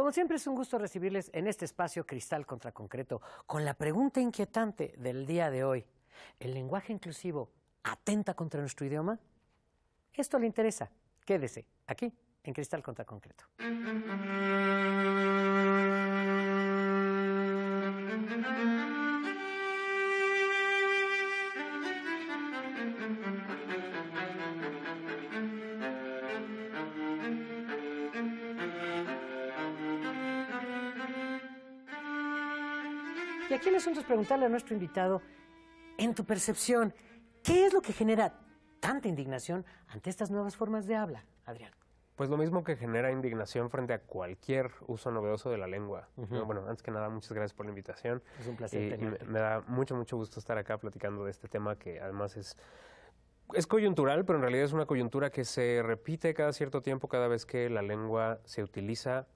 Como siempre es un gusto recibirles en este espacio Cristal contra Concreto con la pregunta inquietante del día de hoy. ¿El lenguaje inclusivo atenta contra nuestro idioma? Esto le interesa. Quédese aquí en Cristal contra Concreto. aquí el asunto es preguntarle a nuestro invitado, en tu percepción, ¿qué es lo que genera tanta indignación ante estas nuevas formas de habla, Adrián? Pues lo mismo que genera indignación frente a cualquier uso novedoso de la lengua. Bueno, antes que nada, muchas gracias por la invitación. Es un placer. Me, da mucho, mucho gusto estar acá platicando de este tema que además es, coyuntural, pero en realidad es una coyuntura que se repite cada cierto tiempo, cada vez que la lengua se utiliza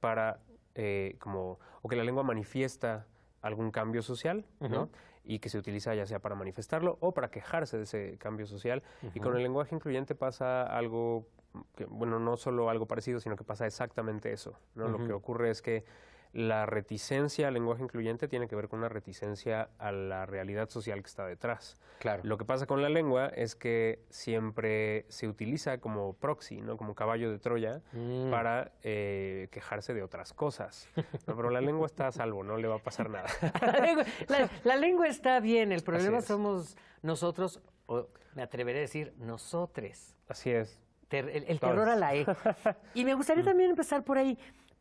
para, eh, como, o que la lengua manifiesta algún cambio social, ¿no? Y que se utiliza ya sea para manifestarlo o para quejarse de ese cambio social. Y con el lenguaje incluyente pasa algo bueno, no solo algo parecido, sino que pasa exactamente eso, ¿no? Lo que ocurre es que la reticencia al lenguaje incluyente tiene que ver con una reticencia a la realidad social que está detrás. Claro. Lo que pasa con la lengua es que siempre se utiliza como proxy, ¿no? como caballo de Troya, mm. para eh, quejarse de otras cosas. pero la lengua está a salvo, no le va a pasar nada. la, lengua, está bien, el problema somos nosotros, o me atreveré a decir, nosotres. Así es. el terror a la E. Y me gustaría mm. también empezar por ahí.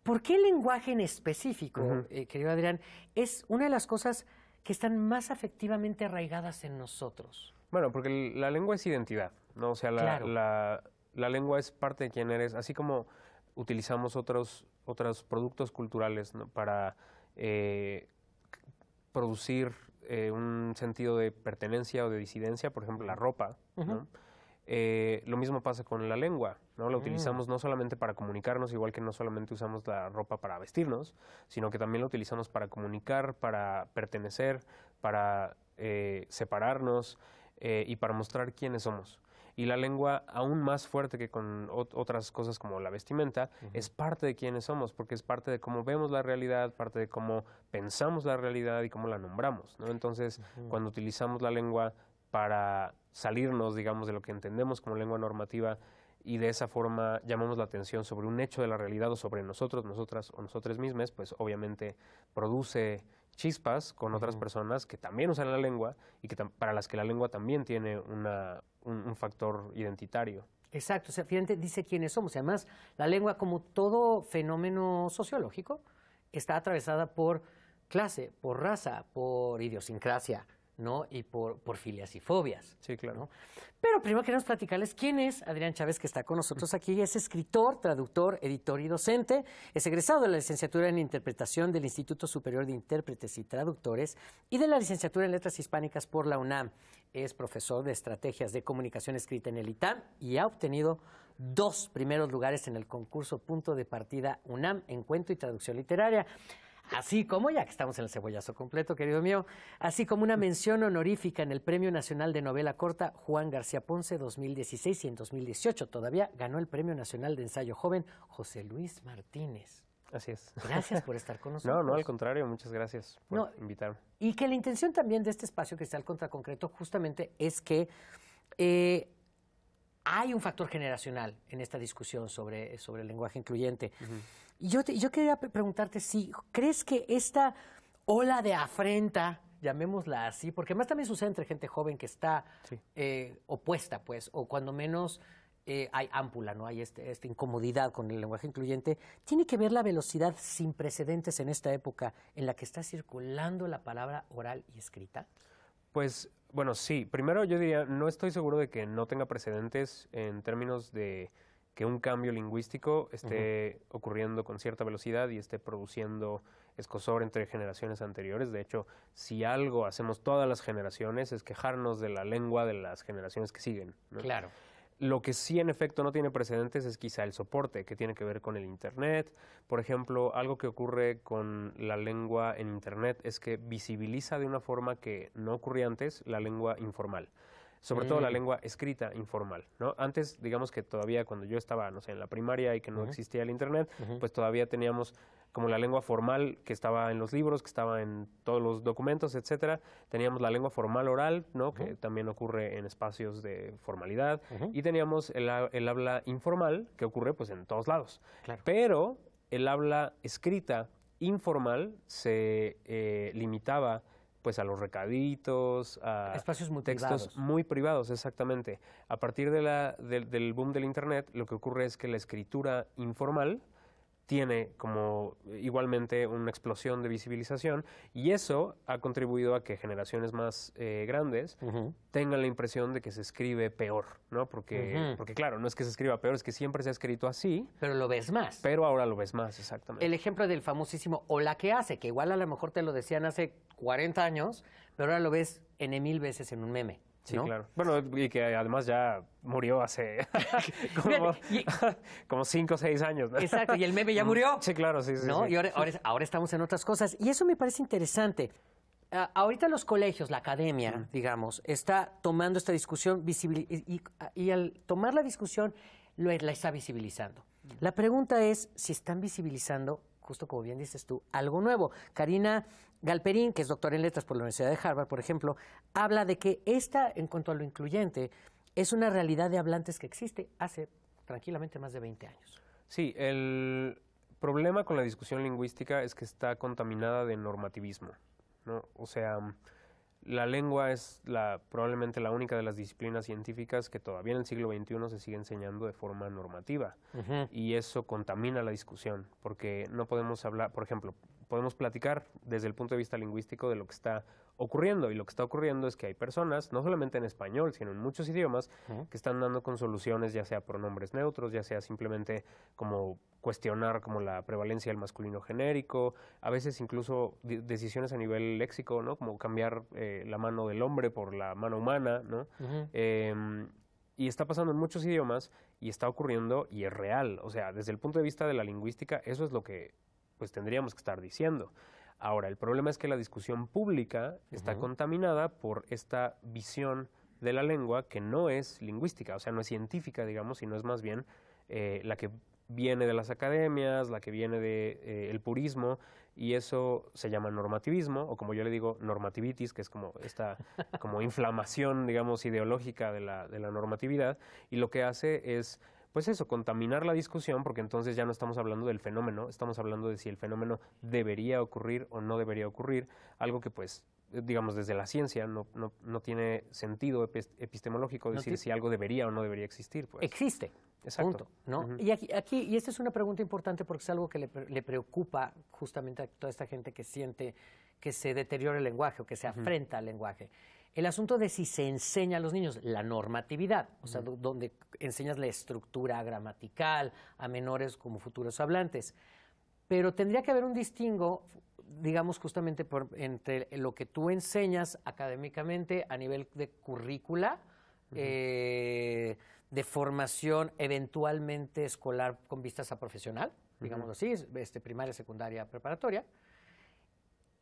¿Por qué el lenguaje en específico, eh, querido Adrián, es una de las cosas que están más afectivamente arraigadas en nosotros? Bueno, porque la lengua es identidad, ¿no? O sea, la, lengua es parte de quién eres, así como utilizamos otros, otros productos culturales para eh, producir eh, un sentido de pertenencia o de disidencia, por ejemplo, la ropa, ¿no? Eh, lo mismo pasa con la lengua, ¿no? La mm. utilizamos no solamente para comunicarnos, igual que no solamente usamos la ropa para vestirnos, sino que también la utilizamos para comunicar, para pertenecer, para eh, separarnos eh, y para mostrar quiénes somos. Y la lengua, aún más fuerte que con otras cosas como la vestimenta, es parte de quiénes somos, porque es parte de cómo vemos la realidad, parte de cómo pensamos la realidad y cómo la nombramos, ¿no? Entonces, cuando utilizamos la lengua para salirnos, digamos, de lo que entendemos como lengua normativa y de esa forma llamamos la atención sobre un hecho de la realidad o sobre nosotros, nosotras o nosotros mismos, pues obviamente produce chispas con otras personas que también usan la lengua y que para las que la lengua también tiene un, factor identitario. Exacto, o sea, finalmente dice quiénes somos. además, la lengua, como todo fenómeno sociológico, está atravesada por clase, por raza, por idiosincrasia, ¿no? y por, por filias y fobias. Sí, claro. Pero primero queremos platicarles quién es Adrián Chávez, que está con nosotros aquí. Es escritor, traductor, editor y docente. Es egresado de la licenciatura en interpretación del Instituto Superior de Intérpretes y Traductores y de la licenciatura en letras hispánicas por la UNAM. Es profesor de estrategias de comunicación escrita en el ITAM y ha obtenido dos primeros lugares en el concurso Punto de Partida UNAM en cuento y traducción literaria. Así como, ya que estamos en el cebollazo completo, querido mío, así como una mención honorífica en el Premio Nacional de Novela Corta Juan García Ponce 2016 y en 2018 todavía ganó el Premio Nacional de Ensayo Joven José Luis Martínez. Así es. Gracias por estar con nosotros. No, no, al contrario, muchas gracias por invitarme. Y que la intención también de este espacio que está Contra contraconcreto justamente es que eh, hay un factor generacional en esta discusión sobre, sobre el lenguaje incluyente. Yo, yo quería preguntarte si crees que esta ola de afrenta, llamémosla así, porque más también sucede entre gente joven que está eh, opuesta, pues, o cuando menos eh, hay ámpula, ¿no? Hay este, esta incomodidad con el lenguaje incluyente. Tiene que ver la velocidad sin precedentes en esta época en la que está circulando la palabra oral y escrita. Pues, bueno, sí. Primero yo diría, no estoy seguro de que no tenga precedentes en términos de que un cambio lingüístico esté ocurriendo con cierta velocidad y esté produciendo escosor entre generaciones anteriores. De hecho, si algo hacemos todas las generaciones es quejarnos de la lengua de las generaciones que siguen. Claro. Lo que sí en efecto no tiene precedentes es quizá el soporte, que tiene que ver con el Internet. Por ejemplo, algo que ocurre con la lengua en Internet es que visibiliza de una forma que no ocurría antes la lengua informal sobre todo la lengua escrita informal, ¿no? Antes, digamos que todavía cuando yo estaba, no sé, en la primaria y que no existía el internet, pues todavía teníamos como la lengua formal que estaba en los libros, que estaba en todos los documentos, etcétera. Teníamos la lengua formal oral, ¿no? Que también ocurre en espacios de formalidad. Y teníamos el, habla informal, que ocurre pues en todos lados. Pero el habla escrita informal se eh, limitaba pues a los recaditos, a Espacios muy textos privados. muy privados, exactamente. A partir de la, del boom del Internet, lo que ocurre es que la escritura informal tiene como igualmente una explosión de visibilización y eso ha contribuido a que generaciones más eh, grandes tengan la impresión de que se escribe peor, ¿no? Porque, porque claro, no es que se escriba peor, es que siempre se ha escrito así. Pero lo ves más. Pero ahora lo ves más, exactamente. El ejemplo del famosísimo Hola que hace, que igual a lo mejor te lo decían hace 40 años, pero ahora lo ves en mil veces en un meme. Sí, claro. Bueno, y que además ya murió hace como, cinco o seis años. Exacto, y el meme ya mm, murió. Sí, claro, sí, sí. ¿no? Y ahora, ahora, estamos en otras cosas. Y eso me parece interesante. Ah, ahorita los colegios, la academia, digamos, está tomando esta discusión y, al tomar la discusión lo, la está visibilizando. La pregunta es si están visibilizando justo como bien dices tú, algo nuevo. Karina Galperín, que es doctora en letras por la Universidad de Harvard, por ejemplo, habla de que esta, en cuanto a lo incluyente, es una realidad de hablantes que existe hace tranquilamente más de 20 años. Sí, el problema con la discusión lingüística es que está contaminada de normativismo, ¿no? O sea la lengua es la, probablemente la única de las disciplinas científicas que todavía en el siglo XXI se sigue enseñando de forma normativa. Y eso contamina la discusión, porque no podemos hablar, por ejemplo, podemos platicar desde el punto de vista lingüístico de lo que está ocurriendo. Y lo que está ocurriendo es que hay personas, no solamente en español, sino en muchos idiomas, que están dando con soluciones, ya sea pronombres neutros, ya sea simplemente como cuestionar como la prevalencia del masculino genérico, a veces incluso decisiones a nivel léxico, ¿no? Como cambiar eh, la mano del hombre por la mano humana, ¿no? Em, y está pasando en muchos idiomas y está ocurriendo y es real. O sea, desde el punto de vista de la lingüística, eso es lo que pues tendríamos que estar diciendo. Ahora, el problema es que la discusión pública está contaminada por esta visión de la lengua que no es lingüística, o sea, no es científica, digamos, sino es más bien eh, la que viene de las academias, la que viene del de, eh, el purismo, y eso se llama normativismo, o como yo le digo, normativitis, que es como esta como inflamación, digamos, ideológica de la, de la normatividad, y lo que hace es pues eso, contaminar la discusión, porque entonces ya no estamos hablando del fenómeno, estamos hablando de si el fenómeno debería ocurrir o no debería ocurrir, algo que pues digamos desde la ciencia no, no, no tiene sentido epistemológico decir si algo debería o no debería existir. Pues. Existe. Exacto. Y aquí, aquí, y esta es una pregunta importante porque es algo que le, preocupa justamente a toda esta gente que siente que se deteriora el lenguaje o que se afrenta al lenguaje el asunto de si se enseña a los niños la normatividad, o sea, donde enseñas la estructura gramatical a menores como futuros hablantes. Pero tendría que haber un distingo, digamos, justamente entre lo que tú enseñas académicamente a nivel de currícula, eh, de formación eventualmente escolar con vistas a profesional, digamos así, este, primaria, secundaria, preparatoria,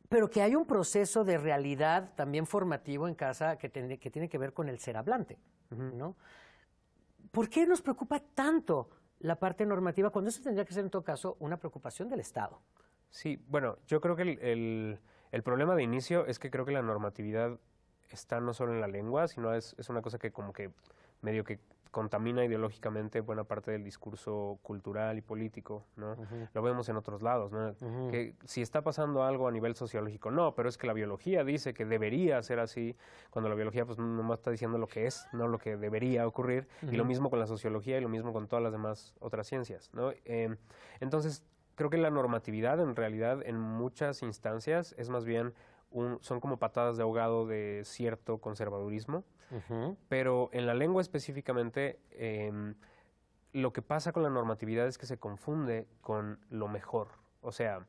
pero que hay un proceso de realidad también formativo en casa que, tiene que, ver con el ser hablante, ¿no? ¿Por qué nos preocupa tanto la parte normativa cuando eso tendría que ser, en todo caso, una preocupación del Estado? Sí, bueno, yo creo que el, problema de inicio es que creo que la normatividad está no solo en la lengua, sino es una cosa que como que medio que contamina ideológicamente buena parte del discurso cultural y político, ¿no? Lo vemos en otros lados, ¿no? Que si está pasando algo a nivel sociológico, no, pero es que la biología dice que debería ser así, cuando la biología pues nomás está diciendo lo que es, no lo que debería ocurrir, y lo mismo con la sociología y lo mismo con todas las demás otras ciencias, ¿no? Em, entonces, creo que la normatividad en realidad en muchas instancias es más bien son como patadas de ahogado de cierto conservadurismo, pero en la lengua específicamente em, lo que pasa con la normatividad es que se confunde con lo mejor. O sea,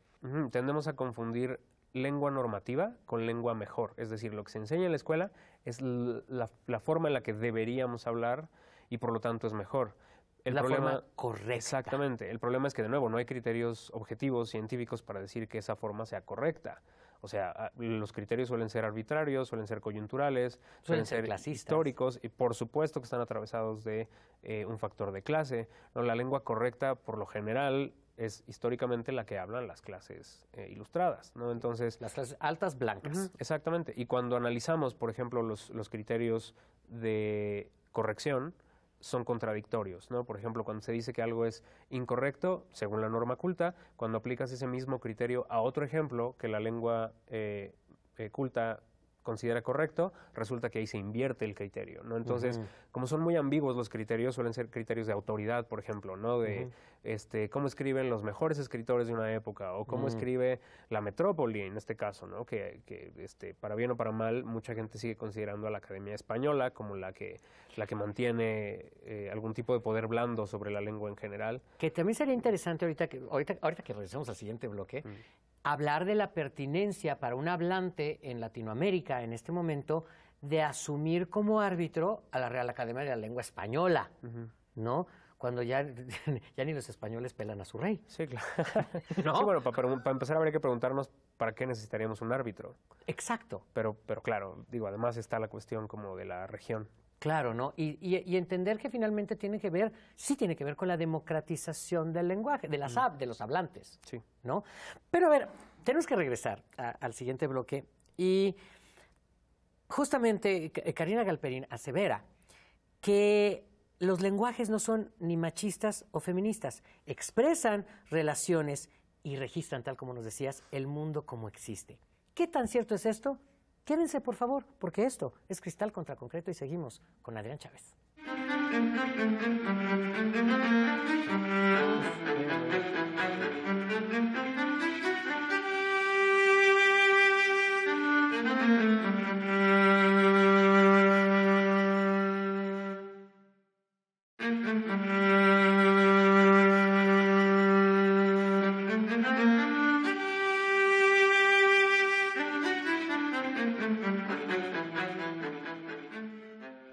tendemos a confundir lengua normativa con lengua mejor. Es decir, lo que se enseña en la escuela es la, forma en la que deberíamos hablar y por lo tanto es mejor. El problema, Exactamente. El problema es que, de nuevo, no hay criterios objetivos científicos para decir que esa forma sea correcta. O sea, ah, los criterios suelen ser arbitrarios, suelen ser coyunturales, suelen, ser, históricos y por supuesto que están atravesados de eh, un factor de clase. ¿no? La lengua correcta, por lo general, es históricamente la que hablan las clases eh, ilustradas, ¿no? Entonces... Las clases altas blancas. exactamente. Y cuando analizamos, por ejemplo, los criterios de corrección, son contradictorios, ¿no? Por ejemplo, cuando se dice que algo es incorrecto, según la norma culta, cuando aplicas ese mismo criterio a otro ejemplo que la lengua eh, eh, culta considera correcto, resulta que ahí se invierte el criterio, ¿no? Entonces, como son muy ambiguos los criterios, suelen ser criterios de autoridad, por ejemplo, ¿no? De este, cómo escriben los mejores escritores de una época o cómo escribe la metrópoli en este caso, ¿no? Que, este, para bien o para mal, mucha gente sigue considerando a la Academia Española como la que, la que mantiene eh, algún tipo de poder blando sobre la lengua en general. Que también sería interesante ahorita que, ahorita, ahorita que regresemos al siguiente bloque, hablar de la pertinencia para un hablante en Latinoamérica en este momento de asumir como árbitro a la Real Academia de la Lengua Española, ¿no? Cuando ya, ya ni los españoles pelan a su rey. Sí, claro. ¿No? bueno, para, para empezar habría que preguntarnos para qué necesitaríamos un árbitro. Exacto. Pero, pero claro, digo, además está la cuestión como de la región Claro, ¿no? Y, entender que finalmente tiene que ver, sí tiene que ver con la democratización del lenguaje, de las de los hablantes. Sí. ¿No? Pero a ver, tenemos que regresar al siguiente bloque. Y justamente eh, Karina Galperín asevera que los lenguajes no son ni machistas o feministas, expresan relaciones y registran, tal como nos decías, el mundo como existe. ¿Qué tan cierto es esto? Quédense, por favor, porque esto es cristal contra concreto y seguimos con Adrián Chávez.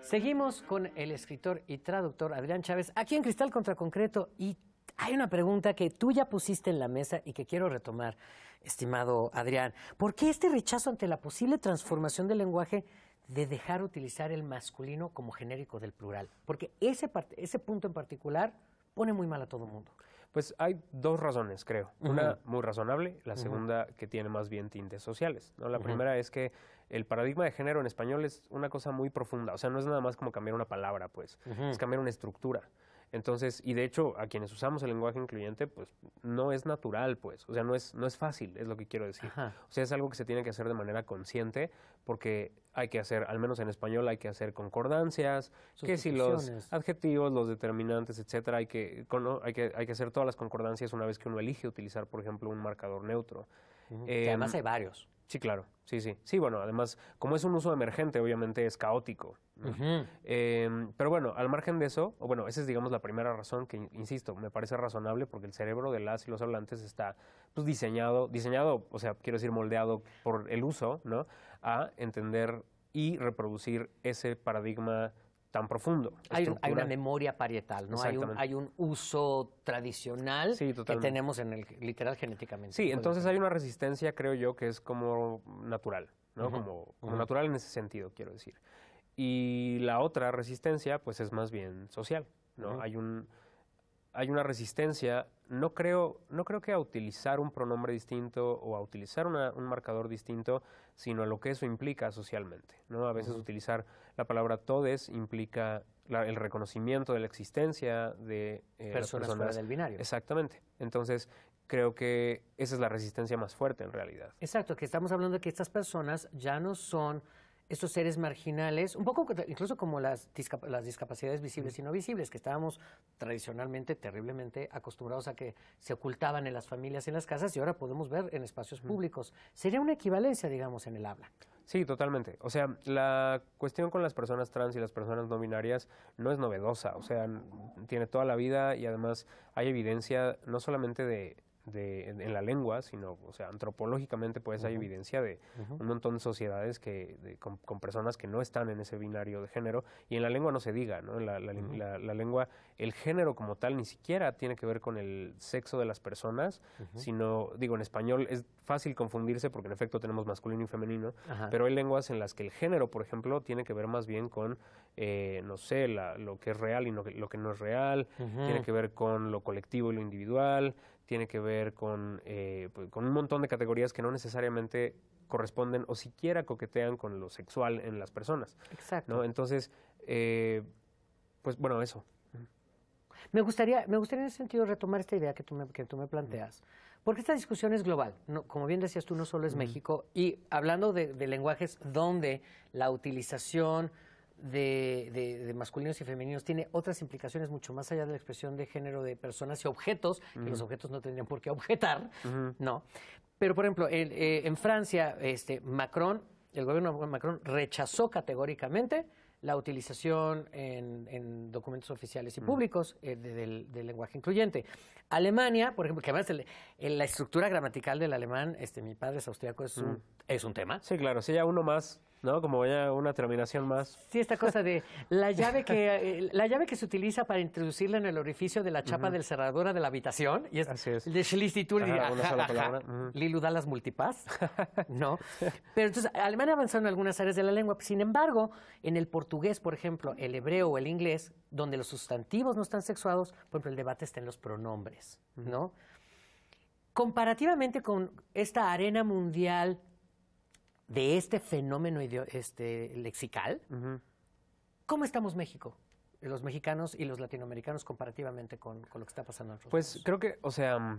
Seguimos con el escritor y traductor Adrián Chávez, aquí en Cristal contra Concreto. Y hay una pregunta que tú ya pusiste en la mesa y que quiero retomar, estimado Adrián. ¿Por qué este rechazo ante la posible transformación del lenguaje de dejar utilizar el masculino como genérico del plural? Porque ese, punto en particular pone muy mal a todo el mundo. Pues hay dos razones, creo. Una muy razonable, la segunda que tiene más bien tintes sociales. ¿no? La primera es que el paradigma de género en español es una cosa muy profunda, o sea, no es nada más como cambiar una palabra, pues, es cambiar una estructura. Entonces, y de hecho, a quienes usamos el lenguaje incluyente, pues no es natural, pues, o sea, no es, no es fácil, es lo que quiero decir. O sea, es algo que se tiene que hacer de manera consciente, porque hay que hacer, al menos en español, hay que hacer concordancias, que si los adjetivos, los determinantes, etcétera, hay que, hay, que, hay que hacer todas las concordancias una vez que uno elige utilizar, por ejemplo, un marcador neutro. además em, hay varios. Sí, claro. Sí, sí. Sí, bueno, además, como es un uso emergente, obviamente es caótico. Eh, pero bueno, al margen de eso, o bueno, esa es, digamos, la primera razón que, insisto, me parece razonable porque el cerebro de las y los hablantes está pues, diseñado, diseñado, o sea, quiero decir, moldeado por el uso, ¿no? A entender y reproducir ese paradigma tan profundo. Hay, hay, una memoria parietal, ¿no? Hay un, hay un, uso tradicional que tenemos en el literal genéticamente. Sí, entonces hay una resistencia, creo yo, que es como natural, ¿no? como, como natural en ese sentido, quiero decir. Y la otra resistencia, pues es más bien social, ¿no? Hay un hay una resistencia, no creo, no creo que a utilizar un pronombre distinto o a utilizar un marcador distinto, sino a lo que eso implica socialmente. ¿no? A veces utilizar la palabra todes implica el reconocimiento de la existencia de personas, eh, personas fuera del binario. Exactamente. Entonces, creo que esa es la resistencia más fuerte en realidad. Exacto, que estamos hablando de que estas personas ya no son estos seres marginales, un poco incluso como las, las discapacidades visibles y no visibles, que estábamos tradicionalmente terriblemente acostumbrados a que se ocultaban en las familias, en las casas, y ahora podemos ver en espacios públicos. Sería una equivalencia, digamos, en el habla. Sí, totalmente. O sea, la cuestión con las personas trans y las personas no binarias no es novedosa. O sea, tiene toda la vida y además hay evidencia no solamente de en, la lengua, sino, o sea, antropológicamente pues hay evidencia de un montón de sociedades que, con, personas que no están en ese binario de género, y en la lengua no se diga, ¿no? la, lengua, el género como tal ni siquiera tiene que ver con el sexo de las personas, sino, digo, en español es fácil confundirse porque en efecto tenemos masculino y femenino, pero hay lenguas en las que el género, por ejemplo, tiene que ver más bien con, eh, no sé, lo que es real y lo que no es real, tiene que ver con lo colectivo y lo individual, tiene que ver con, eh, pues, con un montón de categorías que no necesariamente corresponden o siquiera coquetean con lo sexual en las personas. Exacto. Entonces, eh, pues bueno, eso. Me gustaría, me gustaría en ese sentido retomar esta idea que tú me, que tú me planteas, porque esta discusión es global. como bien decías tú, no solo es México. Y hablando de, de lenguajes donde la utilización de, masculinos y femeninos tiene otras implicaciones mucho más allá de la expresión de género de personas y objetos, que los objetos no tendrían por qué objetar, ¿no? Pero, por ejemplo, eh, en Francia, este, Macron, el gobierno de Macron rechazó categóricamente la utilización en, documentos oficiales y públicos eh, del, lenguaje incluyente. Alemania, por ejemplo, que además la estructura gramatical del alemán, este, mi padre es austriaco, es, un, es un tema. Sí, claro, sería ya uno más ¿no? Como vaya una terminación más. Sí, esta cosa de la llave que eh, la llave que se utiliza para introducirla en el orificio de la chapa del cerradura de la habitación y es, Así es. de Schlissituri. Lilu da multipass, ¿no? Pero entonces Alemania avanzó en algunas áreas de la lengua, sin embargo, en el portugués, por ejemplo, el hebreo o el inglés, donde los sustantivos no están sexuados, por ejemplo, el debate está en los pronombres, ¿no? Comparativamente con esta arena mundial de este fenómeno este, lexical, ¿cómo estamos México? Los mexicanos y los latinoamericanos comparativamente con, lo que está pasando en Pues creo que, o sea...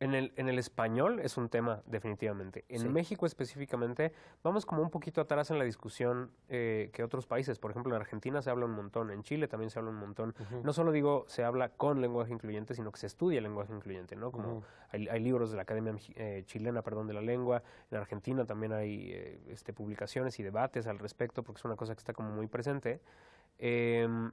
En el, en el español es un tema, definitivamente. En México específicamente, vamos como un poquito atrás en la discusión eh, que otros países. Por ejemplo, en Argentina se habla un montón, en Chile también se habla un montón. No solo digo se habla con lenguaje incluyente, sino que se estudia el lenguaje incluyente, ¿no? Como hay, libros de la Academia eh, Chilena, perdón, de la lengua. En Argentina también hay eh, este, publicaciones y debates al respecto, porque es una cosa que está como muy presente. Em,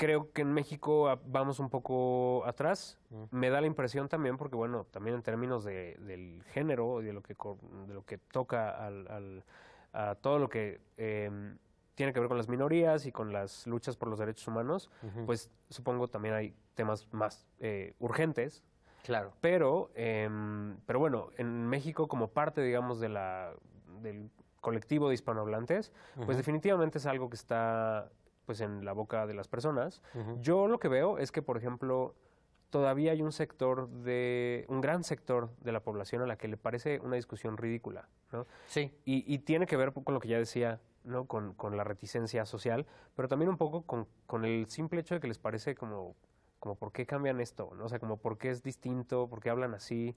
creo que en México ah, vamos un poco atrás. Me da la impresión también, porque bueno, también en términos de, del género y de lo que, de lo que toca al, a todo lo que em, tiene que ver con las minorías y con las luchas por los derechos humanos, pues supongo también hay temas más eh, urgentes. Claro. Pero, em, pero bueno, en México como parte, digamos, de la, del colectivo de hispanohablantes, pues definitivamente es algo que está pues en la boca de las personas. Yo lo que veo es que, por ejemplo, todavía hay un sector de un gran sector de la población a la que le parece una discusión ridícula, ¿no? Sí. Y, tiene que ver con lo que ya decía, ¿no? Con, la reticencia social, pero también un poco con, con, el simple hecho de que les parece como como por qué cambian esto, ¿no? o sea, como por qué es distinto, por qué hablan así,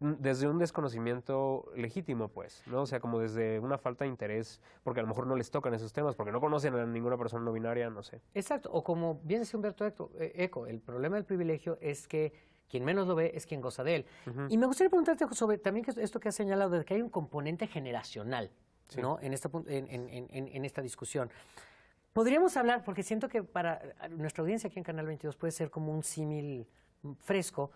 mm, desde un desconocimiento legítimo, pues, ¿no? O sea, como desde una falta de interés, porque a lo mejor no les tocan esos temas, porque no conocen a ninguna persona no binaria, no sé. Exacto, o como bien decía Humberto Eco, eh, el problema del privilegio es que quien menos lo ve es quien goza de él. Y me gustaría preguntarte sobre también esto que has señalado, de que hay un componente generacional, ¿no? En esta, en, en esta discusión. Podríamos hablar, porque siento que para nuestra audiencia aquí en Canal 22 puede ser como un símil fresco,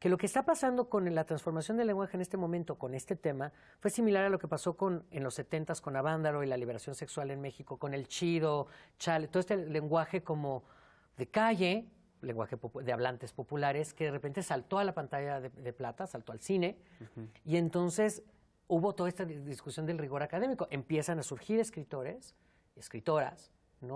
que lo que está pasando con la transformación del lenguaje en este momento, con este tema, fue similar a lo que pasó con, en los 70 con Avándaro y la liberación sexual en México, con el chido, chale, todo este lenguaje como de calle, lenguaje de hablantes populares, que de repente saltó a la pantalla de, plata, saltó al cine, y entonces hubo toda esta discusión del rigor académico. Empiezan a surgir escritores, escritoras,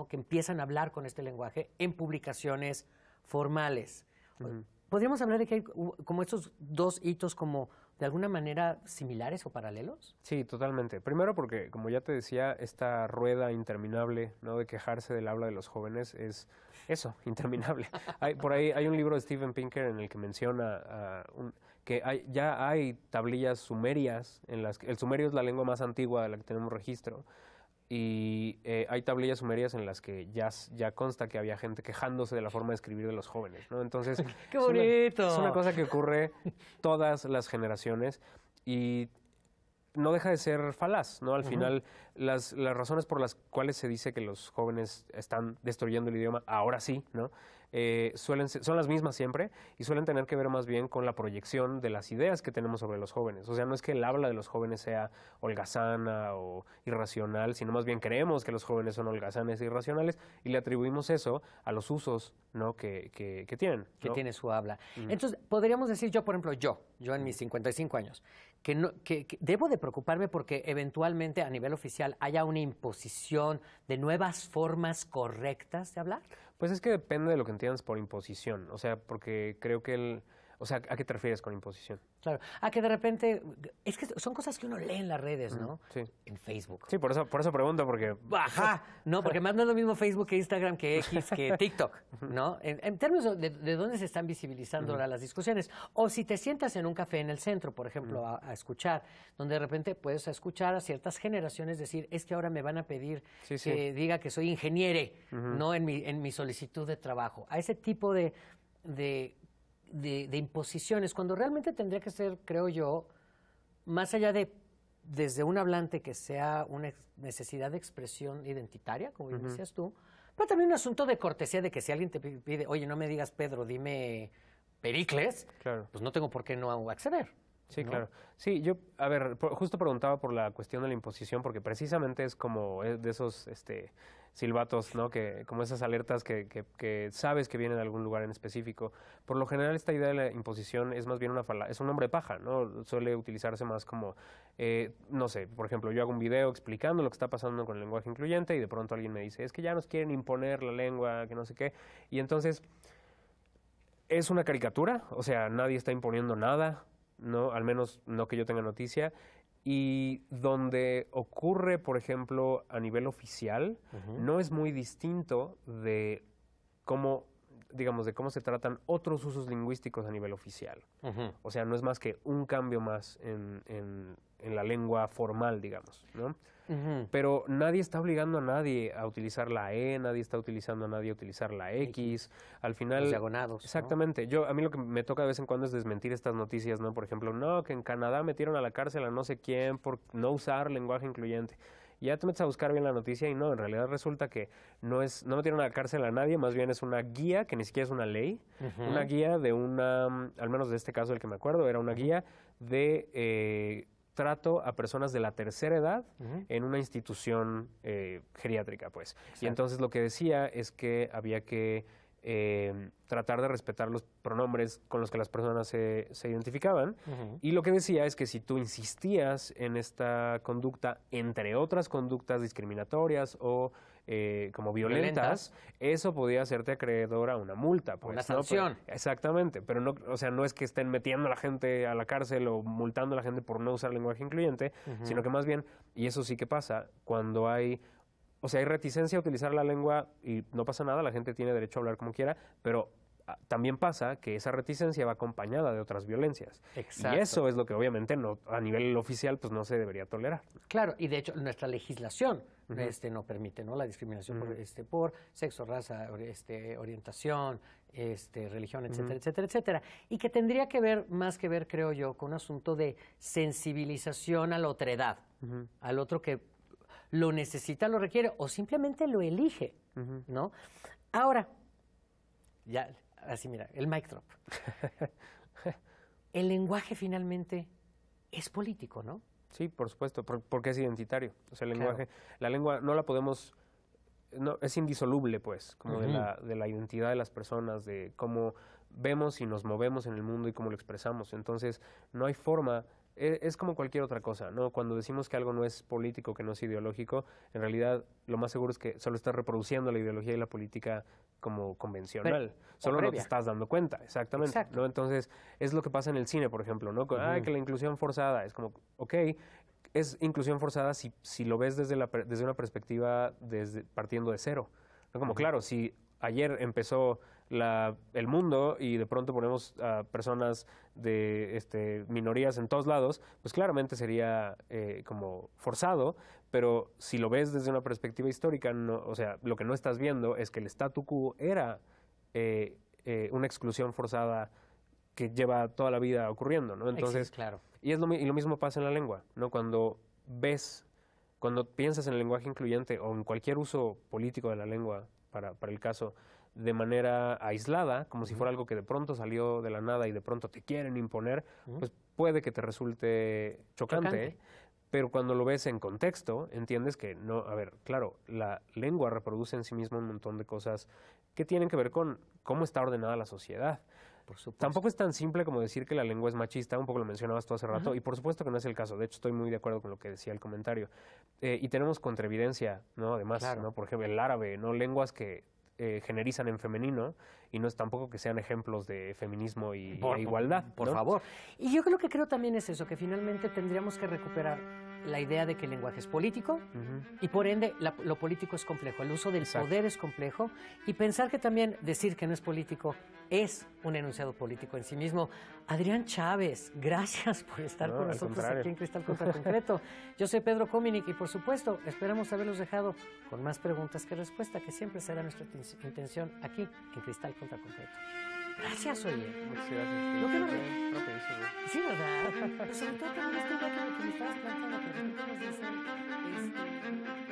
que empiezan a hablar con este lenguaje en publicaciones formales. Pues, ¿Podríamos hablar de que hay como estos dos hitos como de alguna manera similares o paralelos? Sí, totalmente. Primero porque, como ya te decía, esta rueda interminable de quejarse del habla de los jóvenes es eso, interminable. por ahí hay un libro de Steven Pinker en el que menciona que ya hay tablillas sumerias, en las el sumerio es la lengua más antigua de la que tenemos registro, y eh, hay tablillas sumerias en las que ya, ya consta que había gente quejándose de la forma de escribir de los jóvenes, ¿no? Entonces, ¡Qué bonito! Es una, cosa que ocurre todas las generaciones y no deja de ser falaz, ¿no? Al final, las, razones por las cuales se dice que los jóvenes están destruyendo el idioma, ahora sí, ¿no? Eh, suelen son las mismas siempre y suelen tener que ver más bien con la proyección de las ideas que tenemos sobre los jóvenes. O sea, no es que el habla de los jóvenes sea holgazana o irracional, sino más bien creemos que los jóvenes son holgazanes e irracionales y le atribuimos eso a los usos ¿no? que, que, tienen. Que tiene su habla. Entonces, podríamos decir yo, por ejemplo, yo, yo en mis 55 años, que, debo de preocuparme porque eventualmente a nivel oficial haya una imposición de nuevas formas correctas de hablar? Pues es que depende de lo que entiendas por imposición, o sea, porque creo que el o sea, ¿a qué te refieres con imposición? Claro, a que de repente, es que son cosas que uno lee en las redes, ¿no? Sí. En Facebook. Sí, por eso, por eso pregunto, porque... Ajá, no, porque más no es lo mismo Facebook que Instagram, que X, que TikTok, ¿no? En, términos de, dónde se están visibilizando ahora las discusiones. O si te sientas en un café en el centro, por ejemplo, a, escuchar, donde de repente puedes escuchar a ciertas generaciones decir, es que ahora me van a pedir que diga que soy ingeniere, ¿no? En mi, solicitud de trabajo. A ese tipo de de, imposiciones, cuando realmente tendría que ser, creo yo, más allá de desde un hablante que sea una necesidad de expresión identitaria, como decías tú, pero también un asunto de cortesía de que si alguien te pide, oye, no me digas Pedro, dime Pericles, pues no tengo por qué no acceder. Sí, claro. Sí, yo, a ver, justo preguntaba por la cuestión de la imposición, porque precisamente es como eh, de esos este, silbatos, ¿no? Que, como esas alertas que, sabes que vienen de algún lugar en específico. Por lo general, esta idea de la imposición es más bien una fala, es un hombre paja, ¿no? Suele utilizarse más como, eh, no sé, por ejemplo, yo hago un video explicando lo que está pasando con el lenguaje incluyente y de pronto alguien me dice, es que ya nos quieren imponer la lengua, que no sé qué. Y entonces, es una caricatura, o sea, nadie está imponiendo nada, ¿no? Al menos no que yo tenga noticia y donde ocurre, por ejemplo, a nivel oficial, no es muy distinto de cómo digamos, de cómo se tratan otros usos lingüísticos a nivel oficial. O sea, no es más que un cambio más en, en, en la lengua formal, digamos. ¿no? Pero nadie está obligando a nadie a utilizar la E, nadie está utilizando a nadie a utilizar la X. Al final. Exactamente. Yo, a mí lo que me toca de vez en cuando es desmentir estas noticias, ¿no? Por ejemplo, no, que en Canadá metieron a la cárcel a no sé quién por no usar lenguaje incluyente ya te metes a buscar bien la noticia y no, en realidad resulta que no es, no metieron a la cárcel a nadie, más bien es una guía que ni siquiera es una ley, una guía de una, mm, al menos de este caso del que me acuerdo, era una guía de eh, trato a personas de la tercera edad en una institución eh, geriátrica, pues. Y entonces lo que decía es que había que em, tratar de respetar los pronombres con los que las personas se, identificaban. Y lo que decía es que si tú insistías en esta conducta, entre otras conductas discriminatorias o eh, como violentas, eso podía hacerte acreedora a una multa. Pues, una sanción. exactamente, pero no, o sea, no es que estén metiendo a la gente a la cárcel o multando a la gente por no usar lenguaje incluyente, sino que más bien, y eso sí que pasa, cuando hay o sea, hay reticencia a utilizar la lengua y no pasa nada, la gente tiene derecho a hablar como quiera, pero ah, también pasa que esa reticencia va acompañada de otras violencias. Y eso es lo que obviamente a nivel oficial pues no se debería tolerar. Claro, y de hecho nuestra legislación este, no permite, ¿no? La discriminación por, este, por sexo, raza, este, orientación, este, religión, etcétera, etcétera, etcétera. Y que tendría que ver, más que ver, creo yo, con un asunto de sensibilización a la otredad, al otro que lo necesita, lo requiere, o simplemente lo elige, ¿no? Ahora, ya, así mira, el mic drop. el lenguaje finalmente es político, ¿no? Sí, por supuesto, porque es identitario. O sea, el lenguaje, la lengua no la podemos, no, es indisoluble, pues, como de, la, de la identidad de las personas, de cómo vemos y nos movemos en el mundo y cómo lo expresamos. Entonces, no hay forma e, es como cualquier otra cosa, ¿no? Cuando decimos que algo no es político, que no es ideológico, en realidad lo más seguro es que solo estás reproduciendo la ideología y la política como convencional. solo no te estás dando cuenta, exactamente. ¿no? Entonces, es lo que pasa en el cine, por ejemplo, ¿no? Ah, que la inclusión forzada es como, ok, es inclusión forzada si, si lo ves desde, la, desde una perspectiva desde, partiendo de cero. ¿no? Como, claro, si ayer empezó el mundo y de pronto ponemos a personas de este, minorías en todos lados, pues claramente sería eh, como forzado, pero si lo ves desde una perspectiva histórica, o sea, lo que no estás viendo es que el statu quo era eh, eh, una exclusión forzada que lleva toda la vida ocurriendo, ¿no? Entonces, claro. Y, es lo, mismo pasa en la lengua, ¿no? Cuando ves, cuando piensas en el lenguaje incluyente o en cualquier uso político de la lengua, para el caso, de manera aislada, como si fuera algo que de pronto salió de la nada y de pronto te quieren imponer, pues puede que te resulte chocante, pero cuando lo ves en contexto, entiendes que no, a ver, claro, la lengua reproduce en sí misma un montón de cosas que tienen que ver con cómo está ordenada la sociedad. Por Tampoco es tan simple como decir que la lengua es machista, un poco lo mencionabas tú hace rato, y por supuesto que no es el caso. De hecho, estoy muy de acuerdo con lo que decía el comentario. Eh, y tenemos contravidencia ¿no? Además, ¿no? Por ejemplo, el árabe, ¿no? Lenguas que eh, generizan en femenino y no es tampoco que sean ejemplos de feminismo y e igualdad. Por favor. Y yo creo que creo también es eso, que finalmente tendríamos que recuperar la idea de que el lenguaje es político y por ende lo político es complejo, el uso del poder es complejo y pensar que también decir que no es político es un enunciado político en sí mismo. Adrián Chávez, gracias por estar con nosotros aquí en Cristal contra Concreto. Yo soy Pedro Cominic y por supuesto esperamos haberlos dejado con más preguntas que respuestas que siempre será nuestra intención aquí en Cristal contra Concreto. Gracias, oye. Muchas gracias. ¿No te lo Sí, ¿verdad? sobre todo también este viendo que me estabas planteando, que nos dicen, este...